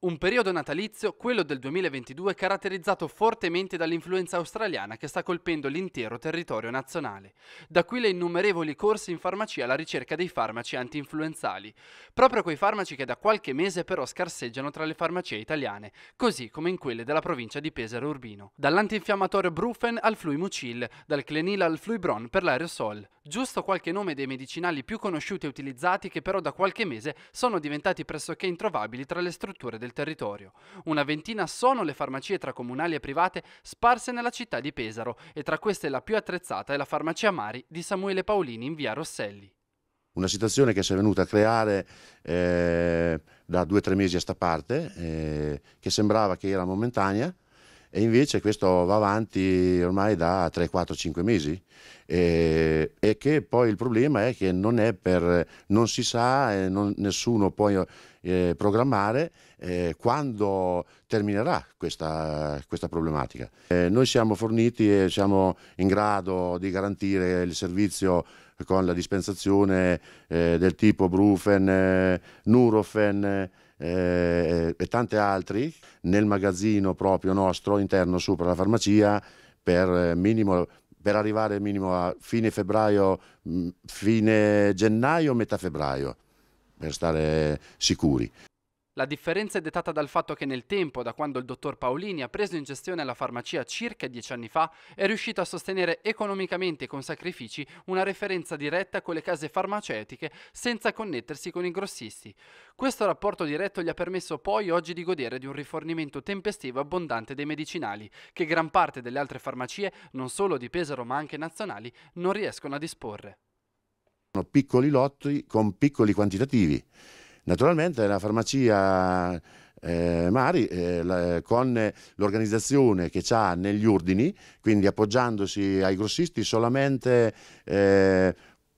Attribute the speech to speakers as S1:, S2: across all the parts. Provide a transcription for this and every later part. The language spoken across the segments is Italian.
S1: Un periodo natalizio, quello del 2022, caratterizzato fortemente dall'influenza australiana che sta colpendo l'intero territorio nazionale. Da qui le innumerevoli corse in farmacia alla ricerca dei farmaci anti-influenzali, proprio quei farmaci che da qualche mese però scarseggiano tra le farmacie italiane, così come in quelle della provincia di Pesaro Urbino. Dall'antinfiammatorio Brufen al Fluimucil, dal Clenil al Fluibron per l'aerosol. Giusto qualche nome dei medicinali più conosciuti e utilizzati che però da qualche mese sono diventati pressoché introvabili tra le strutture del del territorio. Una ventina sono le farmacie tra comunali e private sparse nella città di Pesaro e tra queste la più attrezzata è la farmacia Mari di Samuele Paolini in via Rosselli.
S2: Una situazione che si è venuta a creare eh, da due o tre mesi a sta parte, eh, che sembrava che era momentanea, e invece questo va avanti ormai da 3, 4, 5 mesi e, e che poi il problema è che non è per non si sa non, nessuno può eh, programmare eh, quando terminerà questa, questa problematica. Eh, noi siamo forniti e siamo in grado di garantire il servizio con la dispensazione eh, del tipo Brufen, eh, Nurofen, eh, e tanti altri nel magazzino proprio nostro interno sopra la farmacia per, eh, minimo, per arrivare minimo a fine febbraio, mm, fine gennaio, metà febbraio, per stare sicuri.
S1: La differenza è dettata dal fatto che nel tempo, da quando il dottor Paolini ha preso in gestione la farmacia circa dieci anni fa, è riuscito a sostenere economicamente e con sacrifici una referenza diretta con le case farmaceutiche senza connettersi con i grossisti. Questo rapporto diretto gli ha permesso poi oggi di godere di un rifornimento tempestivo abbondante dei medicinali, che gran parte delle altre farmacie, non solo di Pesaro ma anche nazionali, non riescono a disporre.
S2: Sono piccoli lotti con piccoli quantitativi Naturalmente la farmacia eh, Mari eh, la, con l'organizzazione che ha negli ordini, quindi appoggiandosi ai grossisti solamente eh,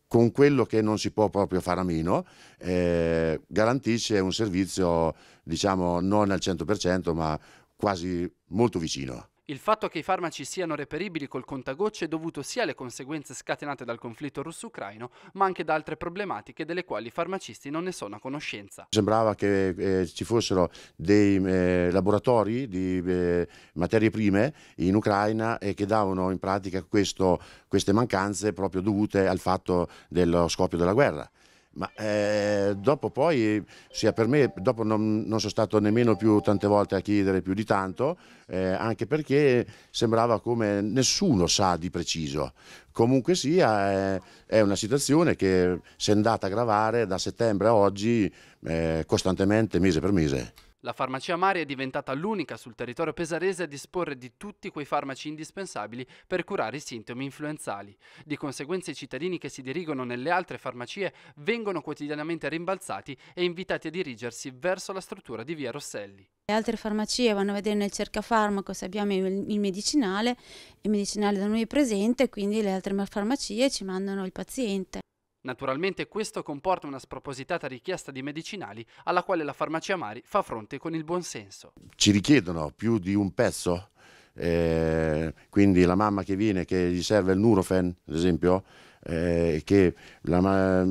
S2: con quello che non si può proprio fare a meno, eh, garantisce un servizio diciamo non al 100% ma quasi molto vicino.
S1: Il fatto che i farmaci siano reperibili col contagocce è dovuto sia alle conseguenze scatenate dal conflitto russo-ucraino, ma anche da altre problematiche delle quali i farmacisti non ne sono a conoscenza.
S2: Sembrava che eh, ci fossero dei eh, laboratori di eh, materie prime in Ucraina e che davano in pratica questo, queste mancanze proprio dovute al fatto dello scoppio della guerra ma eh, dopo poi, sia per me, dopo non, non, sono stato nemmeno più tante volte a chiedere più di tanto, eh, anche perché sembrava come nessuno sa di preciso. Comunque sia, eh, è una situazione che si è andata a gravare da settembre a oggi eh, costantemente, mese per mese.
S1: La farmacia Mari è diventata l'unica sul territorio pesarese a disporre di tutti quei farmaci indispensabili per curare i sintomi influenzali. Di conseguenza i cittadini che si dirigono nelle altre farmacie vengono quotidianamente rimbalzati e invitati a dirigersi verso la struttura di via Rosselli. Le altre farmacie vanno a vedere nel cercafarmaco se abbiamo il medicinale, il medicinale da noi è presente, quindi le altre farmacie ci mandano il paziente. Naturalmente questo comporta una spropositata richiesta di medicinali alla quale la farmacia Mari fa fronte con il buonsenso.
S2: Ci richiedono più di un pezzo? Eh, quindi la mamma che viene che gli serve il Nurofen, ad esempio, eh, che la,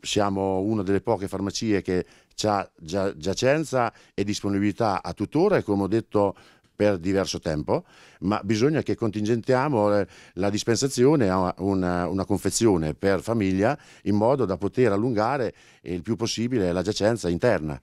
S2: siamo una delle poche farmacie che ha giacenza e disponibilità a tuttora e come ho detto per diverso tempo, ma bisogna che contingentiamo eh, la dispensazione a una, una confezione per famiglia in modo da poter allungare il più possibile la giacenza interna.